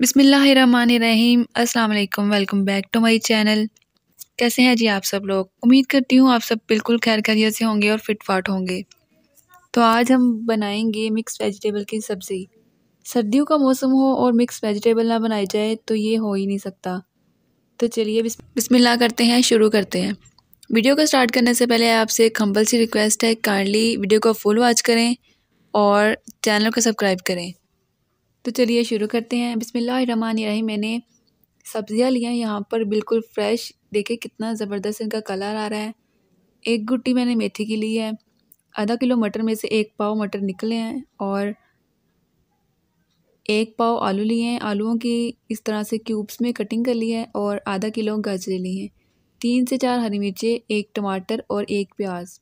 बिसमीम् अल्लाम welcome back to my channel कैसे हैं जी आप सब लोग उम्मीद करती हूँ आप सब बिल्कुल खैर खैरियत से होंगे और फिट फाट होंगे तो आज हम बनाएंगे मिक्स वेजिटेबल की सब्ज़ी सर्दियों का मौसम हो और मिक्स वेजिटेबल ना बनाई जाए तो ये हो ही नहीं सकता तो चलिए बिसमिल्ला करते हैं शुरू करते हैं वीडियो को स्टार्ट करने से पहले आपसे एक हम्बल सी रिक्वेस्ट है काइंडली वीडियो को फुल वॉच करें और चैनल को सब्सक्राइब करें तो चलिए शुरू करते हैं बिसमीम मैंने सब्ज़ियाँ लिया यहाँ पर बिल्कुल फ्रेश देखे कितना ज़बरदस्त इनका कलर आ रहा है एक गुट्टी मैंने मेथी की ली है आधा किलो मटर में से एक पाव मटर निकले हैं और एक पाव आलू लिए हैं आलूओं की इस तरह से क्यूब्स में कटिंग कर ली है और आधा किलो गाजरें ली हैं तीन से चार हरी मिर्चें एक टमाटर और एक प्याज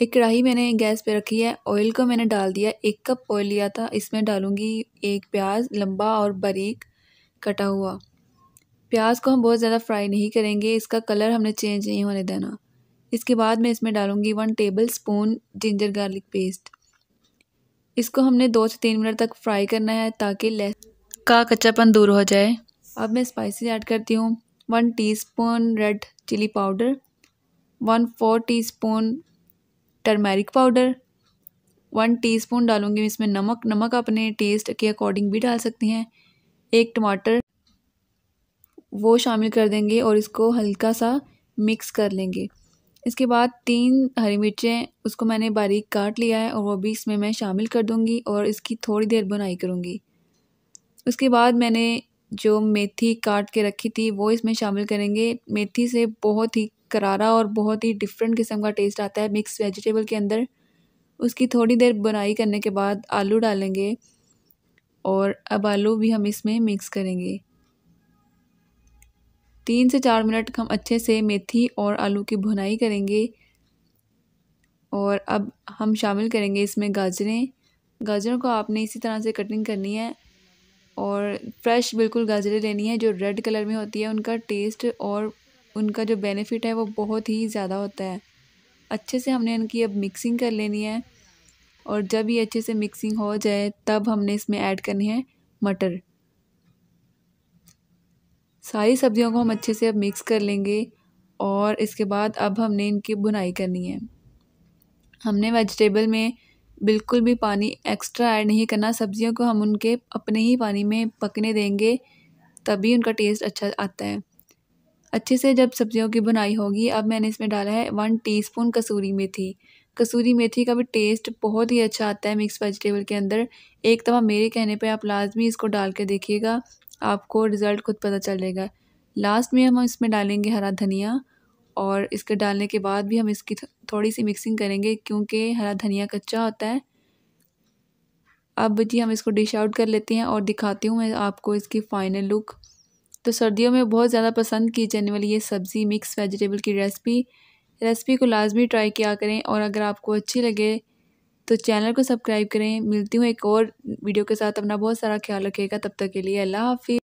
एक कढ़ाई मैंने गैस पे रखी है ऑयल को मैंने डाल दिया एक कप ऑयल लिया था इसमें डालूँगी एक प्याज लंबा और बारीक कटा हुआ प्याज को हम बहुत ज़्यादा फ्राई नहीं करेंगे इसका कलर हमने चेंज नहीं होने देना इसके बाद मैं इसमें डालूँगी one tablespoon ginger garlic paste इसको हमने दो से तीन मिनट तक फ्राई करना है ताकि लहस का कच्चापन दूर हो जाए अब मैं स्पाइसी ऐड करती हूँ one T red chilli powder one four T turmeric powder one teaspoon डालूंगी इसमें नमक नमक अपने टेस्ट के अकॉर्डिंग भी डाल सकती हैं एक टमाटर वो शामिल कर देंगे और इसको हल्का सा मिक्स कर लेंगे इसके बाद तीन हरी मिर्चें उसको मैंने बारीक काट लिया है और वो भी इसमें मैं शामिल कर दूंगी और इसकी थोड़ी देर बुनाई करूँगी उसके बाद मैंने जो मेथी काट के रखी थी वो इसमें शामिल करेंगे मेथी से बहुत ही करारा और बहुत ही डिफरेंट किस्म का टेस्ट आता है मिक्स वेजिटेबल के अंदर उसकी थोड़ी देर बुनाई करने के बाद आलू डालेंगे और अब आलू भी हम इसमें मिक्स करेंगे तीन से चार मिनट हम अच्छे से मेथी और आलू की भुनाई करेंगे और अब हम शामिल करेंगे इसमें गाजरें गाजरों को आपने इसी तरह से कटिंग करनी है और फ्रेश बिल्कुल गाजरें लेनी है जो रेड कलर में होती है उनका टेस्ट और उनका जो बेनिफिट है वो बहुत ही ज़्यादा होता है अच्छे से हमने इनकी अब मिक्सिंग कर लेनी है और जब ये अच्छे से मिक्सिंग हो जाए तब हमने इसमें ऐड करनी है मटर सारी सब्जियों को हम अच्छे से अब मिक्स कर लेंगे और इसके बाद अब हमने इनकी बुनाई करनी है हमने वेजिटेबल में बिल्कुल भी पानी एक्स्ट्रा ऐड नहीं करना सब्ज़ियों को हम उनके अपने ही पानी में पकने देंगे तभी उनका टेस्ट अच्छा आता है अच्छे से जब सब्ज़ियों की बुनाई होगी अब मैंने इसमें डाला है वन टीस्पून कसूरी मेथी कसूरी मेथी का भी टेस्ट बहुत ही अच्छा आता है मिक्स वेजिटेबल के अंदर एक दफ़ा मेरे कहने पर आप लाजमी इसको डाल के देखिएगा आपको रिज़ल्ट खुद पता चलेगा लास्ट में हम इसमें डालेंगे हरा धनिया और इसके डालने के बाद भी हम इसकी थोड़ी सी मिक्सिंग करेंगे क्योंकि हरा धनिया कच्चा होता है अब जी हम इसको डिश आउट कर लेते हैं और दिखाती हूँ मैं आपको इसकी फ़ाइनल लुक तो सर्दियों में बहुत ज़्यादा पसंद की जाने वाली ये सब्ज़ी मिक्स वेजिटेबल की रेसिपी रेसिपी को लाजमी ट्राई किया करें और अगर आपको अच्छी लगे तो चैनल को सब्सक्राइब करें मिलती हूँ एक और वीडियो के साथ अपना बहुत सारा ख्याल रखिएगा तब तक के लिए अल्लाह हाफि